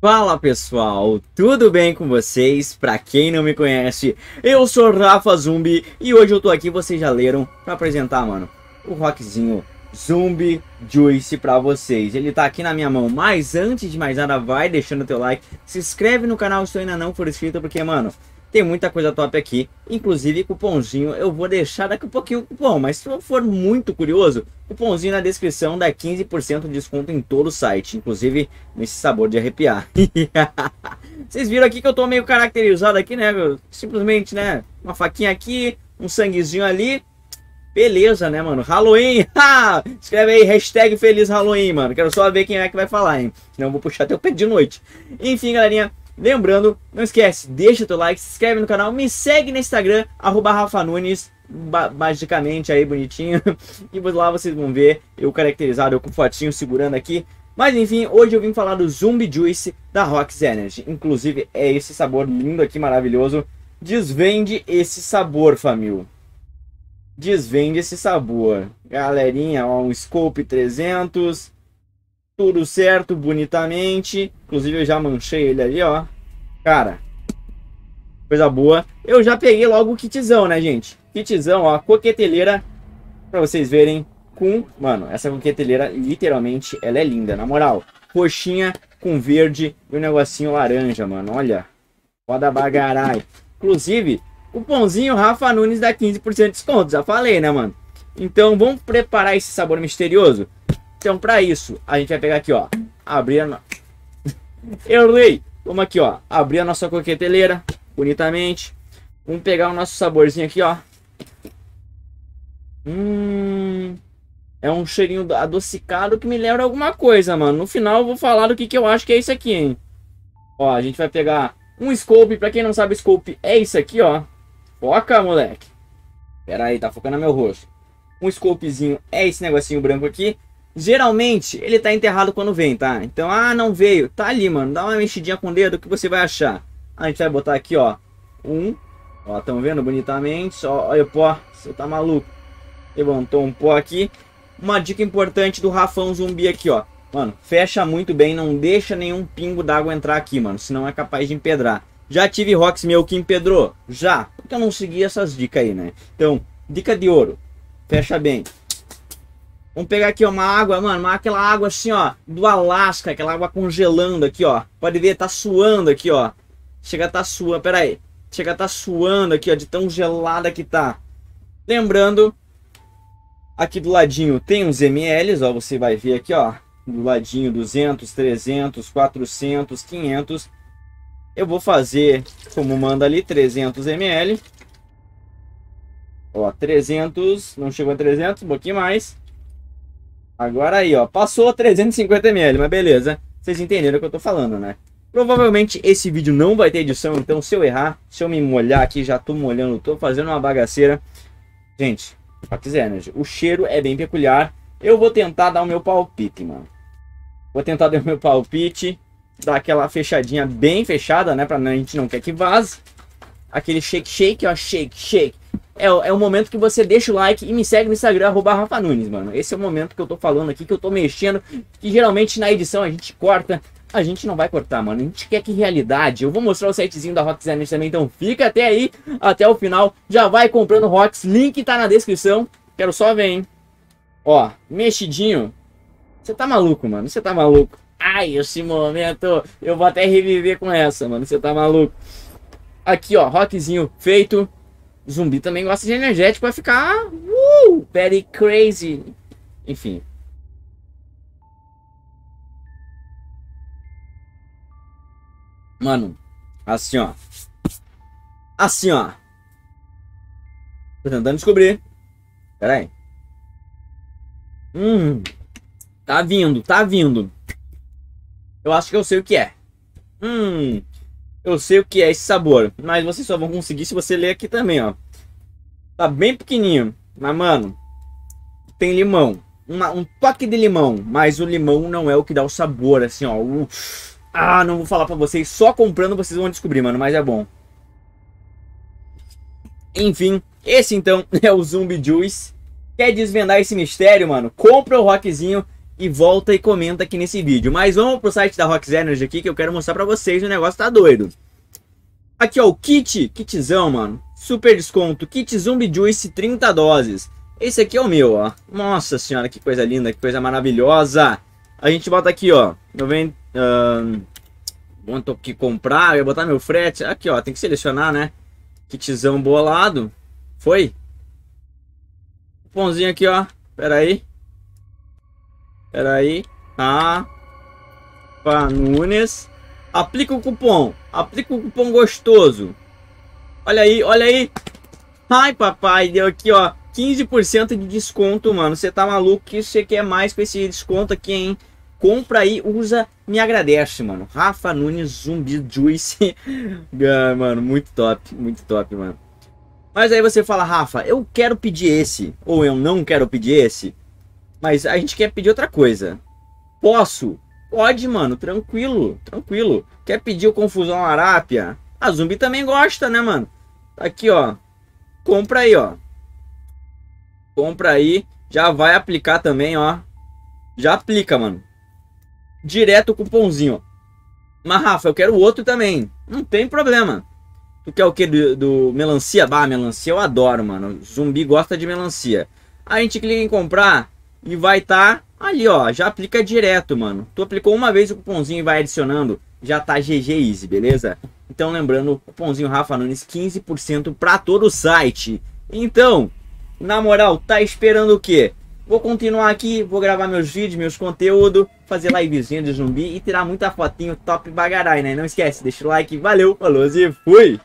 Fala pessoal, tudo bem com vocês? Pra quem não me conhece, eu sou Rafa Zumbi e hoje eu tô aqui, vocês já leram, pra apresentar, mano, o rockzinho Zumbi Juice pra vocês. Ele tá aqui na minha mão, mas antes de mais nada, vai deixando o teu like, se inscreve no canal se tu ainda não for inscrito, porque, mano, tem muita coisa top aqui, inclusive cupomzinho. Eu vou deixar daqui a pouquinho o cupom, mas se for muito curioso, cupomzinho na descrição dá 15% de desconto em todo o site, inclusive nesse sabor de arrepiar. Vocês viram aqui que eu tô meio caracterizado aqui, né? Meu? Simplesmente, né? Uma faquinha aqui, um sanguezinho ali. Beleza, né, mano? Halloween! Escreve aí, hashtag Feliz Halloween, mano. Quero só ver quem é que vai falar, hein? Senão eu vou puxar até o pé de noite. Enfim, galerinha, Lembrando, não esquece, deixa teu like, se inscreve no canal, me segue no Instagram, arroba Rafa Nunes, magicamente aí bonitinho. e lá vocês vão ver eu caracterizado, eu com fotinho segurando aqui. Mas enfim, hoje eu vim falar do Zumbi Juice da Rox Energy. Inclusive, é esse sabor lindo aqui, maravilhoso. Desvende esse sabor, família. Desvende esse sabor. Galerinha, ó, um Scope 300, tudo certo, bonitamente. Inclusive, eu já manchei ele ali, ó. Cara, coisa boa. Eu já peguei logo o kitzão, né, gente? Kitzão, ó, coqueteleira, pra vocês verem com... Mano, essa coqueteleira, literalmente, ela é linda, na moral. Roxinha com verde e um negocinho laranja, mano, olha. Foda bagarai. Inclusive, o pãozinho Rafa Nunes dá 15% de desconto, já falei, né, mano? Então, vamos preparar esse sabor misterioso? Então, para isso, a gente vai pegar aqui, ó. Abrir a... Eu Errei! Vamos aqui, ó. Abrir a nossa coqueteleira, bonitamente. Vamos pegar o nosso saborzinho aqui, ó. Hum... É um cheirinho adocicado que me lembra alguma coisa, mano. No final eu vou falar do que, que eu acho que é isso aqui, hein. Ó, a gente vai pegar um scope. Pra quem não sabe, scope é isso aqui, ó. Foca, moleque. Pera aí, tá focando no meu rosto. Um scopezinho é esse negocinho branco aqui. Geralmente, ele tá enterrado quando vem, tá? Então, ah, não veio. Tá ali, mano. Dá uma mexidinha com o dedo que você vai achar. A gente vai botar aqui, ó. Um. Ó, tão vendo bonitamente? Ó, olha o pó. Você tá maluco. Levantou um pó aqui. Uma dica importante do Rafão Zumbi aqui, ó. Mano, fecha muito bem. Não deixa nenhum pingo d'água entrar aqui, mano. Senão é capaz de empedrar. Já tive rocks meu que empedrou? Já. Porque eu não segui essas dicas aí, né? Então, dica de ouro. Fecha bem. Vamos pegar aqui uma água, mano, uma, aquela água assim, ó, do Alasca, aquela água congelando aqui, ó. Pode ver, tá suando aqui, ó. Chega a tá suando, pera aí. Chega a tá suando aqui, ó, de tão gelada que tá. Lembrando, aqui do ladinho tem uns ml, ó, você vai ver aqui, ó. Do ladinho 200, 300, 400, 500. Eu vou fazer, como manda ali, 300 ml. Ó, 300, não chegou a 300, um pouquinho mais. Agora aí, ó. Passou 350ml, mas beleza. Vocês entenderam o que eu tô falando, né? Provavelmente esse vídeo não vai ter edição, então se eu errar, se eu me molhar aqui, já tô molhando, tô fazendo uma bagaceira. Gente, Fox Energy, o cheiro é bem peculiar. Eu vou tentar dar o meu palpite, mano. Vou tentar dar o meu palpite, dar aquela fechadinha bem fechada, né? Pra a gente não quer que vaze. Aquele shake shake, ó, shake shake. É, é o momento que você deixa o like e me segue no Instagram, arroba Rafa Nunes, mano. Esse é o momento que eu tô falando aqui, que eu tô mexendo, que geralmente na edição a gente corta. A gente não vai cortar, mano. A gente quer que realidade. Eu vou mostrar o sitezinho da Rox Energy também, então fica até aí, até o final. Já vai comprando Rox, link tá na descrição. Quero só ver, hein. Ó, mexidinho. Você tá maluco, mano. Você tá maluco. Ai, esse momento eu vou até reviver com essa, mano. Você tá maluco. Aqui, ó, rockzinho feito zumbi também gosta de energético, vai ficar uh, very crazy. Enfim. Mano, assim ó. Assim ó. Tô tentando descobrir. Pera aí. Hum. Tá vindo, tá vindo. Eu acho que eu sei o que é. Hum eu sei o que é esse sabor. Mas vocês só vão conseguir se você ler aqui também, ó. Tá bem pequenininho. Mas, mano, tem limão. Uma, um toque de limão. Mas o limão não é o que dá o sabor, assim, ó. Uf. Ah, não vou falar pra vocês. Só comprando vocês vão descobrir, mano. Mas é bom. Enfim, esse então é o Zumbi Juice. Quer desvendar esse mistério, mano? Compra o rockzinho e volta e comenta aqui nesse vídeo. Mas vamos pro site da Rock Energy aqui que eu quero mostrar pra vocês, o negócio tá doido. Aqui ó, o kit, kitzão mano, super desconto, kit Zumbi Juice 30 doses. Esse aqui é o meu, ó. Nossa senhora, que coisa linda, que coisa maravilhosa. A gente bota aqui, ó, 90... Uh, quanto que comprar, eu ia botar meu frete. Aqui, ó, tem que selecionar, né? Kitzão bolado. Foi? Pãozinho aqui, ó. Pera aí. Peraí. Rafa Nunes. Aplica o cupom. Aplica o cupom gostoso. Olha aí, olha aí. Ai, papai, deu aqui, ó. 15% de desconto, mano. Você tá maluco? que você quer mais com esse desconto aqui, hein? Compra aí, usa, me agradece, mano. Rafa Nunes, Zumbi Juice. Ah, mano, muito top, muito top, mano. Mas aí você fala, Rafa, eu quero pedir esse, ou eu não quero pedir esse. Mas a gente quer pedir outra coisa. Posso? Pode, mano, tranquilo, tranquilo. Quer pedir o Confusão Arápia? A Zumbi também gosta, né, mano? Tá aqui, ó. Compra aí, ó. Compra aí. Já vai aplicar também, ó. Já aplica, mano. Direto o cupomzinho, ó. Mas, Rafa, eu quero outro também. Não tem problema. Tu quer o que do, do, melancia? Bah, melancia eu adoro, mano. Zumbi gosta de melancia. A gente clica em comprar e vai estar tá ali, ó. Já aplica direto, mano. Tu aplicou uma vez o cupomzinho e vai adicionando, já tá GG Easy, beleza? Então, lembrando, cupomzinho Rafa Nunes, 15% para todo o site. Então, na moral, tá esperando o quê? Vou continuar aqui, vou gravar meus vídeos, meus conteúdos, fazer livezinha de zumbi e tirar muita fotinho top bagarai, né? Não esquece, deixa o like, valeu, falou e fui!